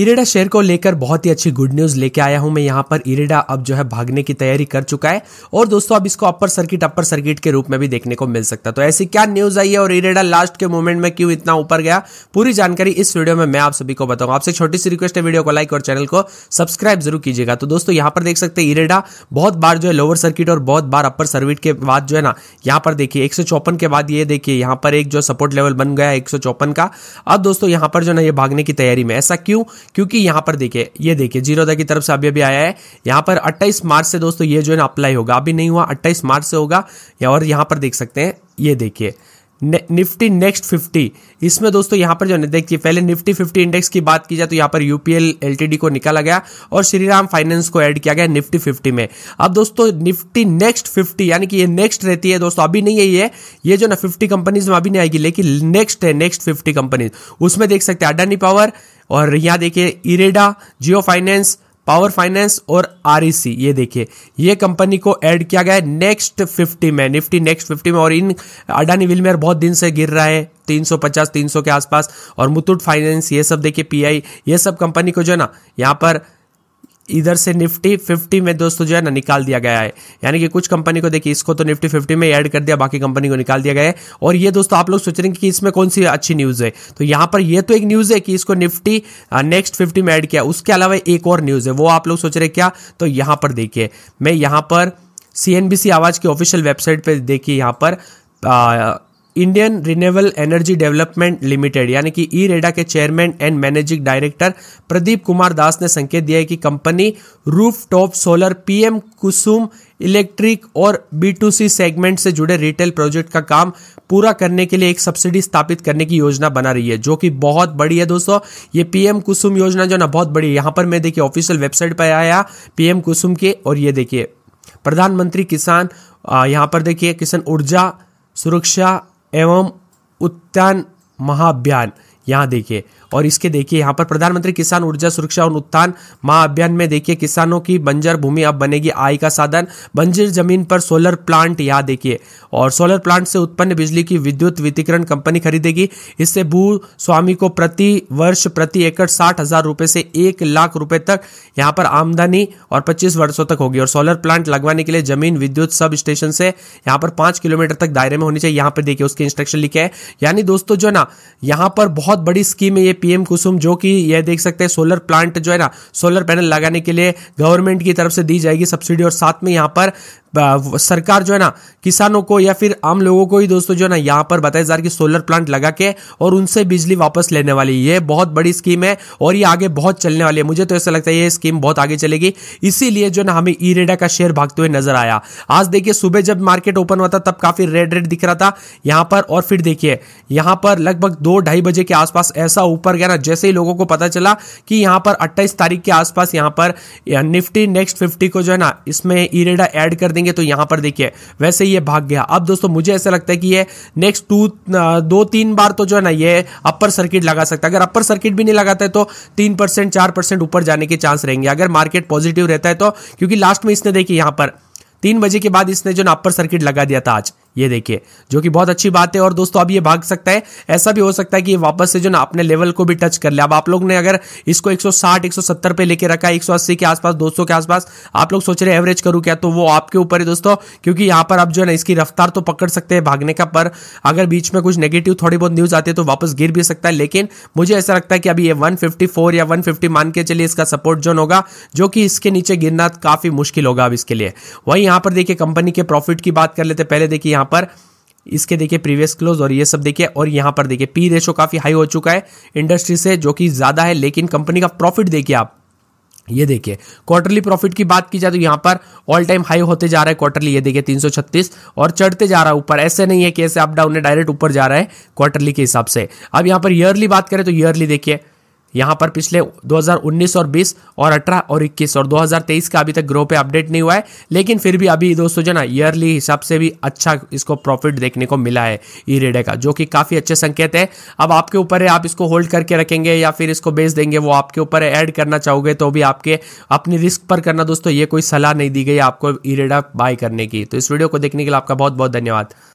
IREDA share को लेकर बहुत ही अच्छी गुड न्यूज लेके आया हूं मैं यहां पर इरेडा अब जो है भागने की तैयारी कर चुका है और दोस्तों अब इसको अपर सर्किट अपर सर्किट के रूप में भी देखने को मिल सकता है तो ऐसी क्या न्यूज आई है और इरेडा लास्ट के मोमेंट में क्यों इतना ऊपर गया पूरी जानकारी इस वीडियो में मैं आप सभी को बताऊंगा आपसे छोटी सी रिक्वेस्ट है वीडियो को लाइक और चैनल को सब्सक्राइब जरूर कीजिएगा तो दोस्तों यहाँ पर देख सकते हैं इरेडा बहुत बार जो है लोअर सर्किट और बहुत बार अपर सर्किट के बाद जो है ना यहाँ पर देखिए एक के बाद ये देखिए यहाँ पर एक जो सपोर्ट लेवल बन गया है एक का अब दोस्तों यहाँ पर जो ना ये भागने की तैयारी में ऐसा क्यों क्योंकि यहां पर देखिए ये देखिए जीरोदा की तरफ से अभी अभी आया है यहां पर अट्ठाईस मार्च से दोस्तों ये जो है अप्लाई होगा अभी नहीं हुआ अट्ठाईस मार्च से होगा और यहां पर देख सकते हैं ये देखिए निफ्टी नेक्स्ट फिफ्टी इसमें दोस्तों यहां पर जो देखिए पहले निफ्टी फिफ्टी इंडेक्स की बात की जाए तो यहां पर यूपीएल एलटीडी को निकाला गया और श्रीराम फाइनेंस को ऐड किया गया निफ्टी फिफ्टी में अब दोस्तों निफ्टी नेक्स्ट फिफ्टी यानी कि ये नेक्स्ट रहती है दोस्तों अभी नहीं है ये ये जो ना फिफ्टी कंपनीज में अभी नहीं आएगी लेकिन नेक्स्ट है नेक्स्ट फिफ्टी कंपनीज उसमें देख सकते हैं अडानी पावर और यहाँ देखिए IREDA Jio finance power finance और आर ये देखिए ये कंपनी को ऐड किया गया है नेक्स्ट 50 में निफ्टी नेक्स्ट 50 में और इन अडानी विलमेयर बहुत दिन से गिर रहा है 350 300 के आसपास और मुथुट फाइनेंस ये सब देखिए पीआई ये सब कंपनी को जो है ना यहाँ पर इधर से निफ्टी 50 में दोस्तों जो है ना निकाल दिया गया है यानी कि कुछ कंपनी को देखिए इसको तो निफ्टी 50 में ऐड कर दिया बाकी कंपनी को निकाल दिया गया है और ये दोस्तों आप लोग सोच रहे हैं कि इसमें कौन सी अच्छी न्यूज़ है तो यहाँ पर ये तो एक न्यूज़ है कि इसको निफ्टी नेक्स्ट फिफ्टी में ऐड किया उसके अलावा एक और न्यूज़ है वो आप लोग सोच रहे क्या तो यहां पर देखिए मैं यहां पर सी आवाज़ की ऑफिशियल वेबसाइट पर देखिए यहां पर Indian Renewable Energy Development Limited यानी कि ई रेडा के chairman and managing director Pradeep Kumar Das ने संकेत दिया है कि company roof top solar PM Kusum electric और बी सेगमेंट से जुड़े रिटेल प्रोजेक्ट का काम पूरा करने के लिए एक सब्सिडी स्थापित करने की योजना बना रही है जो कि बहुत बड़ी है दोस्तों ये पीएम कुसुम योजना जो ना बहुत बड़ी है यहाँ पर मैं देखिए ऑफिशियल वेबसाइट पर आया पीएम कुसुम के और ये देखिए प्रधानमंत्री किसान यहाँ पर देखिए किसान ऊर्जा सुरक्षा एवं उद्यान महाभियान यहाँ देखिए और इसके देखिए यहाँ पर प्रधानमंत्री किसान ऊर्जा सुरक्षा और उत्थान महाअभियान में देखिए किसानों की बंजर भूमि अब बनेगी आय का साधन बंजर जमीन पर सोलर प्लांट यहाँ देखिए और सोलर प्लांट से उत्पन्न बिजली की विद्युत वितरण कंपनी खरीदेगी इससे भू स्वामी को प्रति वर्ष प्रति एकड़ साठ हजार रुपये से एक लाख रुपए तक यहाँ पर आमदनी और पच्चीस वर्षों तक होगी और सोलर प्लांट लगवाने के लिए जमीन विद्युत सब स्टेशन से यहाँ पर पांच किलोमीटर तक दायरे में होनी चाहिए यहाँ पर देखिए उसके इंस्ट्रक्शन लिखे है यानी दोस्तों जो ना यहाँ पर बहुत बहुत बड़ी स्कीम है ये पीएम कुसुम जो कि यह देख सकते हैं सोलर प्लांट जो है ना सोलर पैनल लगाने के लिए गवर्नमेंट की तरफ से दी जाएगी सब्सिडी और साथ में यहाँ पर सरकार जो है ना किसानों को या फिर आम लोगों को ही दोस्तों जो है ना यहाँ पर बताया जा रहा कि सोलर प्लांट लगा के और उनसे बिजली वापस लेने वाली ये बहुत बड़ी स्कीम है और ये आगे बहुत चलने वाली है मुझे तो ऐसा लगता है ये स्कीम बहुत आगे चलेगी इसीलिए जो ना हमें ई रेडा का शेयर भागते हुए नजर आया आज देखिए सुबह जब मार्केट ओपन हुआ था तब काफी रेड रेड दिख रहा था यहाँ पर और फिर देखिए यहाँ पर लगभग दो ढाई बजे के आसपास ऐसा ऊपर गया ना जैसे ही लोगों को पता चला कि यहाँ पर अट्ठाईस तारीख के आसपास यहाँ पर निफ्टी नेक्स्ट फिफ्टी को जो है ना इसमें ई रेडा एड कर देंगे तो यहां पर देखिए वैसे ये भाग गया अब दोस्तों मुझे ऐसा लगता है कि ये नेक्स्ट टू दो तीन बार तो जो है ना ये अपर सर्किट लगा सकता है अगर अपर सर्किट भी नहीं लगाता है तो तीन परसेंट चार परसेंट ऊपर जाने के चांस रहेंगे अगर मार्केट पॉजिटिव रहता है तो क्योंकि लास्ट में इसने देखिए यहां पर तीन बजे के बाद इसने जो ना अपर सर्किट लगा दिया था आज ये देखिए जो कि बहुत अच्छी बात है और दोस्तों अब ये भाग सकता है ऐसा भी हो सकता है कि ये वापस से जो ना अपने लेवल को भी टच कर ले अब आप लोग ने अगर इसको 160 170 पे लेके रखा है 180 के आसपास 200 के आसपास आप लोग सोच रहे एवरेज करूँ क्या तो वो आपके ऊपर है दोस्तों क्योंकि यहाँ पर आप जो है ना इसकी रफ्तार तो पकड़ सकते हैं भागने का पर अगर बीच में कुछ नेगेटिव थोड़ी बहुत न्यूज आती है तो वापस गिर भी सकता है लेकिन मुझे ऐसा लगता है कि अभी ये वन या वन मान के चलिए इसका सपोर्ट जोन होगा जो कि इसके नीचे गिरना काफी मुश्किल होगा अब इसके लिए वही यहाँ पर देखिए कंपनी के प्रॉफिट की बात कर लेते पहले देखिए यहाँ यहां पर इसके देखिए प्रीवियस क्लोज और ये सब देखिए और यहां पर देखिए पी रेशो काफ़ी हाई हो चुका है इंडस्ट्री से जो कि ज़्यादा है लेकिन कंपनी का प्रॉफिट देखिए आप ये देखिए क्वार्टरली प्रॉफिट की बात की जाए तो यहां पर ऑल टाइम हाई होते जा रहा है क्वार्टरली ये देखिए 336 और चढ़ते जा रहा है ऊपर ऐसे नहीं है कि ऐसे अप डाउन है डायरेक्ट ऊपर जा रहा है क्वार्टरली के हिसाब से अब यहां पर ईयरली बात करें तो ईयरली देखिए यहाँ पर पिछले 2019 और 20 और 18 और 21 और 2023 का अभी तक ग्रो पे अपडेट नहीं हुआ है लेकिन फिर भी अभी दोस्तों जो ना ईयरली हिसाब से भी अच्छा इसको प्रॉफिट देखने को मिला है ई रेडे का जो कि काफ़ी अच्छे संकेत है अब आपके ऊपर है आप इसको होल्ड करके रखेंगे या फिर इसको बेच देंगे वो आपके ऊपर ऐड करना चाहोगे तो भी आपके अपनी रिस्क पर करना दोस्तों ये कोई सलाह नहीं दी गई आपको ई रेडा बाय करने की तो इस वीडियो को देखने के लिए आपका बहुत बहुत धन्यवाद